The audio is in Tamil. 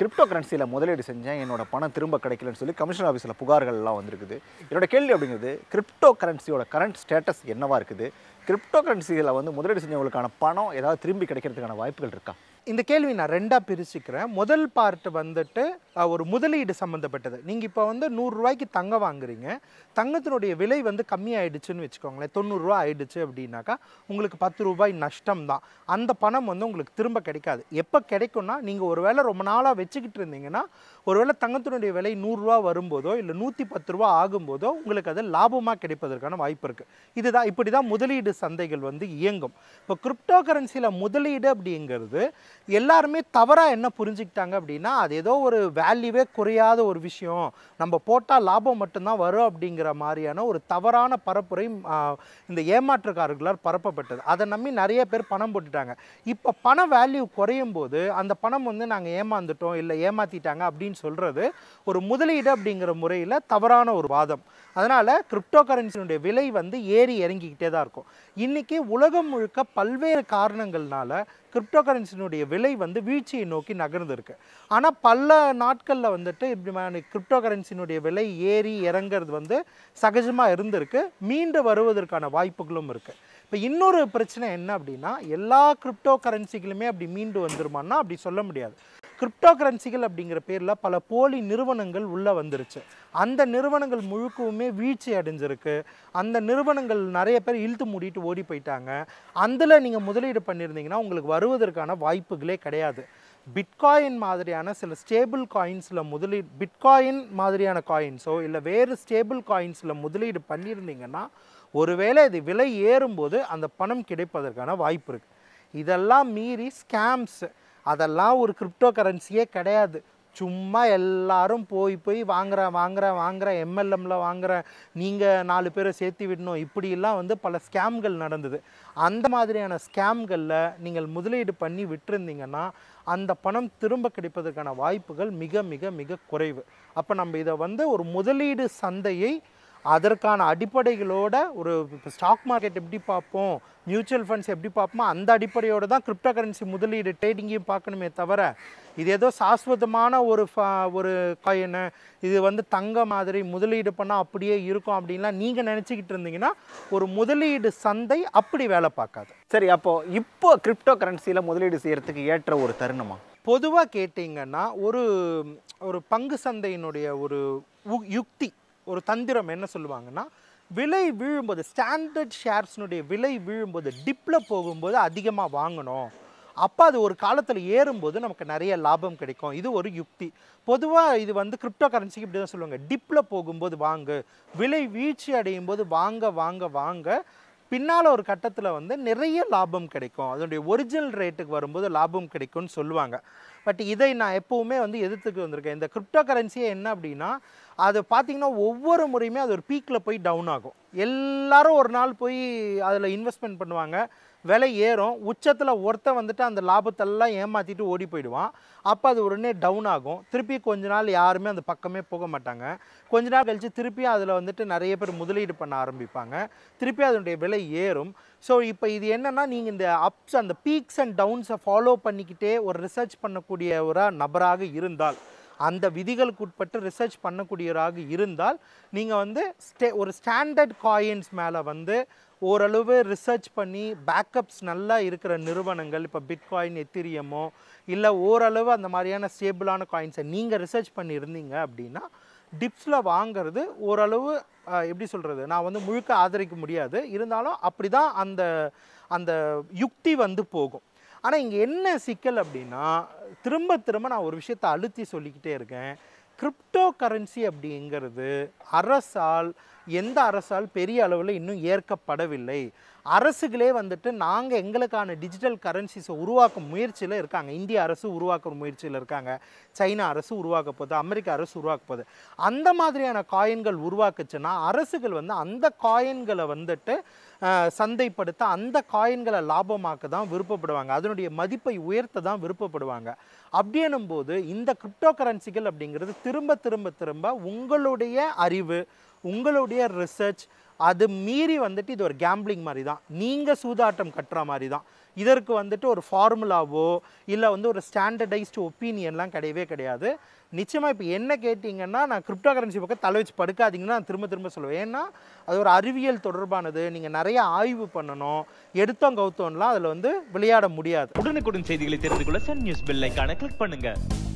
கிரிப்டோ கரன்சியில் முதலீடு செஞ்சேன் என்னோட பணம் திரும்ப கிடைக்கலன்னு சொல்லி கமிஷன் ஆஃபீஸில் புகார்கள்லாம் வந்திருக்குது என்னோட கேள்வி அப்படிங்கிறது கிரிப்டோ கரன்சியோட கரண்ட் ஸ்டேட்டஸ் என்னவாக இருக்குது கிரிப்டோ கரன்சியில் வந்து முதலீடு செஞ்சவங்களுக்கான பணம் ஏதாவது திரும்பி கிடைக்கிறதுக்கான வாய்ப்புகள் இருக்கா இந்த கேள்வி நான் ரெண்டாக பிரிச்சுக்கிறேன் முதல் பார்ட்டு வந்துட்டு ஒரு முதலீடு சம்மந்தப்பட்டது நீங்கள் இப்போ வந்து நூறுரூவாய்க்கு தங்கம் வாங்குறீங்க தங்கத்தினுடைய விலை வந்து கம்மியாயிடுச்சுன்னு வச்சுக்கோங்களேன் தொண்ணூறுரூவா ஆயிடுச்சு அப்படின்னாக்கா உங்களுக்கு பத்து ரூபாய் நஷ்டம் தான் அந்த பணம் வந்து உங்களுக்கு திரும்ப கிடைக்காது எப்போ கிடைக்கும்னா நீங்கள் ஒரு வேளை ரொம்ப நாளாக வச்சுக்கிட்டு இருந்தீங்கன்னா ஒருவேளை தங்கத்தினுடைய விலை நூறுரூவா வரும்போதோ இல்லை நூற்றி பத்து ரூபா ஆகும்போதோ உங்களுக்கு அது லாபமாக கிடைப்பதற்கான வாய்ப்பு இருக்குது இதுதான் இப்படி தான் முதலீடு சந்தைகள் வந்து இயங்கும் இப்போ கிரிப்டோ கரன்சியில் முதலீடு அப்படிங்கிறது எல்லாருமே தவறாக என்ன புரிஞ்சுக்கிட்டாங்க அப்படின்னா அது ஏதோ ஒரு வே வேல்யூவே குறையாத ஒரு விஷயம் நம்ம போட்டால் லாபம் மட்டும்தான் வரும் அப்படிங்கிற மாதிரியான ஒரு தவறான பரப்புரை இந்த ஏமாற்றுக்காரர்களால் பரப்பப்பட்டது அதை நம்பி நிறைய பேர் பணம் போட்டுட்டாங்க இப்போ பண வேல்யூ குறையும் போது அந்த பணம் வந்து நாங்கள் ஏமாந்துட்டோம் இல்லை ஏமாற்றிட்டாங்க அப்படின்னு சொல்கிறது ஒரு முதலீடு அப்படிங்கிற முறையில் தவறான ஒரு வாதம் அதனால் கிரிப்டோ கரன்சியினுடைய விலை வந்து ஏறி இறங்கிக்கிட்டே தான் இருக்கும் இன்றைக்கி உலகம் முழுக்க பல்வேறு காரணங்கள்னால கிரிப்டோ கரன்சினுடைய விலை வந்து வீழ்ச்சியை நோக்கி இருக்கு ஆனால் பல நாட்களில் வந்துட்டு இப்படி கிரிப்டோ கரன்சினுடைய விலை ஏறி இறங்கிறது வந்து சகஜமாக இருந்திருக்கு மீண்டு வருவதற்கான வாய்ப்புகளும் இருக்குது இப்போ இன்னொரு பிரச்சனை என்ன அப்படின்னா எல்லா கிரிப்டோ கரன்சிகளுமே அப்படி மீண்டு வந்துருமான்னா அப்படி சொல்ல முடியாது கிரிப்டோ கரன்சிகள் அப்படிங்கிற பேரில் பல போலி நிறுவனங்கள் உள்ளே வந்துருச்சு அந்த நிறுவனங்கள் முழுக்கவுமே வீழ்ச்சி அடைஞ்சிருக்கு அந்த நிறுவனங்கள் நிறைய பேர் இழுத்து மூடிட்டு ஓடி போயிட்டாங்க அதில் நீங்கள் முதலீடு பண்ணியிருந்தீங்கன்னா உங்களுக்கு வருவதற்கான வாய்ப்புகளே கிடையாது பிட்காயின் மாதிரியான சில ஸ்டேபிள் காயின்ஸில் முதலீடு பிட்காயின் மாதிரியான காயின்ஸோ இல்லை வேறு ஸ்டேபிள் காயின்ஸில் முதலீடு பண்ணியிருந்தீங்கன்னா ஒருவேளை இது விலை ஏறும்போது அந்த பணம் கிடைப்பதற்கான வாய்ப்பு இருக்குது இதெல்லாம் மீறி ஸ்கேம்ஸு அதெல்லாம் ஒரு கிரிப்டோ கரன்சியே கிடையாது சும்மா எல்லாரும் போய் போய் வாங்குற வாங்குற வாங்குற எம்எல்எம்ல வாங்குற நீங்கள் நாலு பேரை சேர்த்து விடணும் இப்படிலாம் வந்து பல ஸ்கேம்கள் நடந்தது அந்த மாதிரியான ஸ்கேம்களில் நீங்கள் முதலீடு பண்ணி விட்டுருந்தீங்கன்னா அந்த பணம் திரும்ப கிடைப்பதற்கான வாய்ப்புகள் மிக மிக மிக குறைவு அப்போ நம்ம இதை வந்து ஒரு முதலீடு சந்தையை அதற்கான அடிப்படைகளோட ஒரு ஸ்டாக் மார்க்கெட் எப்படி பார்ப்போம் மியூச்சுவல் ஃபண்ட்ஸ் எப்படி பார்ப்போமோ அந்த அடிப்படையோடு தான் கிரிப்டோ கரன்சி முதலீடு ட்ரேடிங்கையும் பார்க்கணுமே தவிர இது ஏதோ சாஸ்வதமான ஒரு ஒரு காயின் இது வந்து தங்க மாதிரி முதலீடு பண்ணால் அப்படியே இருக்கும் அப்படின்லாம் நீங்கள் நினச்சிக்கிட்டு இருந்தீங்கன்னா ஒரு முதலீடு சந்தை அப்படி வேலை பார்க்காது சரி அப்போது இப்போ கிரிப்டோ கரன்சியில் முதலீடு செய்கிறதுக்கு ஏற்ற ஒரு தருணமா பொதுவாக கேட்டிங்கன்னா ஒரு ஒரு பங்கு சந்தையினுடைய ஒரு யுக்தி ஒரு தந்திரம் என்ன சொல்லுவாங்கன்னா விலை வீழும்போது ஸ்டாண்டர்ட் ஷேர்ஸ்னுடைய விலை வீழும்போது டிப்பில் போகும்போது அதிகமாக வாங்கணும் அப்போ அது ஒரு காலத்தில் ஏறும்போது நமக்கு நிறைய லாபம் கிடைக்கும் இது ஒரு யுக்தி பொதுவாக இது வந்து கிரிப்டோ கரன்சிக்கு இப்படி தான் சொல்லுவாங்க டிப்பில் போகும்போது வாங்கு விலை வீழ்ச்சி அடையும் போது வாங்க வாங்க வாங்க பின்னால் ஒரு கட்டத்தில் வந்து நிறைய லாபம் கிடைக்கும் அதனுடைய ஒரிஜினல் ரேட்டுக்கு வரும்போது லாபம் கிடைக்கும்னு சொல்லுவாங்க பட் இதை நான் எப்போவுமே வந்து எதிர்த்துக்கு வந்திருக்கேன் இந்த கிரிப்டோ கரன்சியே என்ன அப்படின்னா அது பார்த்தீங்கன்னா ஒவ்வொரு முறையுமே அது ஒரு பீக்கில் போய் டவுன் ஆகும் எல்லாரும் ஒரு நாள் போய் அதில் இன்வெஸ்ட்மெண்ட் பண்ணுவாங்க விலை ஏறும் உச்சத்தில் ஒருத்தன் வந்துட்டு அந்த லாபத்தெல்லாம் ஏமாற்றிட்டு ஓடி போயிடுவான் அப்போ அது உடனே டவுன் ஆகும் திருப்பி கொஞ்ச நாள் யாருமே அந்த பக்கமே போக மாட்டாங்க கொஞ்ச நாள் கழித்து திருப்பி அதில் வந்துட்டு நிறைய பேர் முதலீடு பண்ண ஆரம்பிப்பாங்க திருப்பி அதனுடைய விலை ஏறும் ஸோ இப்போ இது என்னென்னா நீங்கள் இந்த அப்ஸ் அந்த பீக்ஸ் அண்ட் டவுன்ஸை ஃபாலோ பண்ணிக்கிட்டே ஒரு ரிசர்ச் பண்ணக்கூடிய ஒரு நபராக இருந்தால் அந்த விதிகளுக்கு உட்பட்டு ரிசர்ச் பண்ணக்கூடியவராக இருந்தால் நீங்கள் வந்து ஸ்டே ஒரு ஸ்டாண்டர்ட் காயின்ஸ் மேலே வந்து ஓரளவு ரிசர்ச் பண்ணி பேக்கப்ஸ் நல்லா இருக்கிற நிறுவனங்கள் இப்போ பிட்காயின் எத்திரியமோ இல்லை ஓரளவு அந்த மாதிரியான ஸ்டேபிளான காயின்ஸை நீங்கள் ரிசர்ச் பண்ணியிருந்தீங்க அப்படின்னா டிப்ஸில் வாங்கிறது ஓரளவு எப்படி சொல்கிறது நான் வந்து முழுக்க ஆதரிக்க முடியாது இருந்தாலும் அப்படி தான் அந்த அந்த யுக்தி வந்து போகும் ஆனால் இங்கே என்ன சிக்கல் அப்படின்னா திரும்ப திரும்ப நான் ஒரு விஷயத்தை அழுத்தி சொல்லிக்கிட்டே இருக்கேன் கிரிப்டோ கரன்சி அப்படிங்கிறது அரசால் எந்த அரசால் பெரிய அளவில் இன்னும் ஏற்கப்படவில்லை அரசுகளே வந்துட்டு நாங்கள் எங்களுக்கான டிஜிட்டல் கரன்சிஸை உருவாக்கும் முயற்சியில் இருக்காங்க இந்திய அரசு உருவாக்குற முயற்சியில் இருக்காங்க சைனா அரசு உருவாக்க போகுது அமெரிக்க அரசு உருவாக்க போகுது அந்த மாதிரியான காயின்கள் உருவாக்குச்சுன்னா அரசுகள் வந்து அந்த காயின்களை வந்துட்டு சந்தைப்படுத்த அந்த காயின்களை லாபமாக்க தான் விருப்பப்படுவாங்க அதனுடைய மதிப்பை உயர்த்த தான் விருப்பப்படுவாங்க அப்படி போது இந்த கிரிப்டோ கரன்சிகள் அப்படிங்கிறது திரும்ப திரும்ப திரும்ப உங்களுடைய அறிவு உங்களுடைய ரிசர்ச் அது மீறி வந்துட்டு இது ஒரு கேம்பிளிங் மாதிரி தான் நீங்கள் சூதாட்டம் கட்டுற மாதிரி தான் இதற்கு வந்துட்டு ஒரு ஃபார்முலாவோ இல்லை வந்து ஒரு ஸ்டாண்டர்டைஸ்டு ஒப்பீனியன்லாம் கிடையவே கிடையாது நிச்சயமாக இப்போ என்ன கேட்டிங்கன்னா நான் கிரிப்டோ கரன்சி பக்கம் தலை வச்சு படுக்காதீங்கன்னா நான் திரும்ப திரும்ப சொல்லுவேன் ஏன்னா அது ஒரு அறிவியல் தொடர்பானது நீங்கள் நிறைய ஆய்வு பண்ணணும் எடுத்தோம் கவுத்தோம்லாம் அதில் வந்து விளையாட முடியாது உடனுக்குடன் செய்திகளை தெரிந்து கொள்ள சன் நியூஸ் பில்லைக்கான கிளிக் பண்ணுங்கள்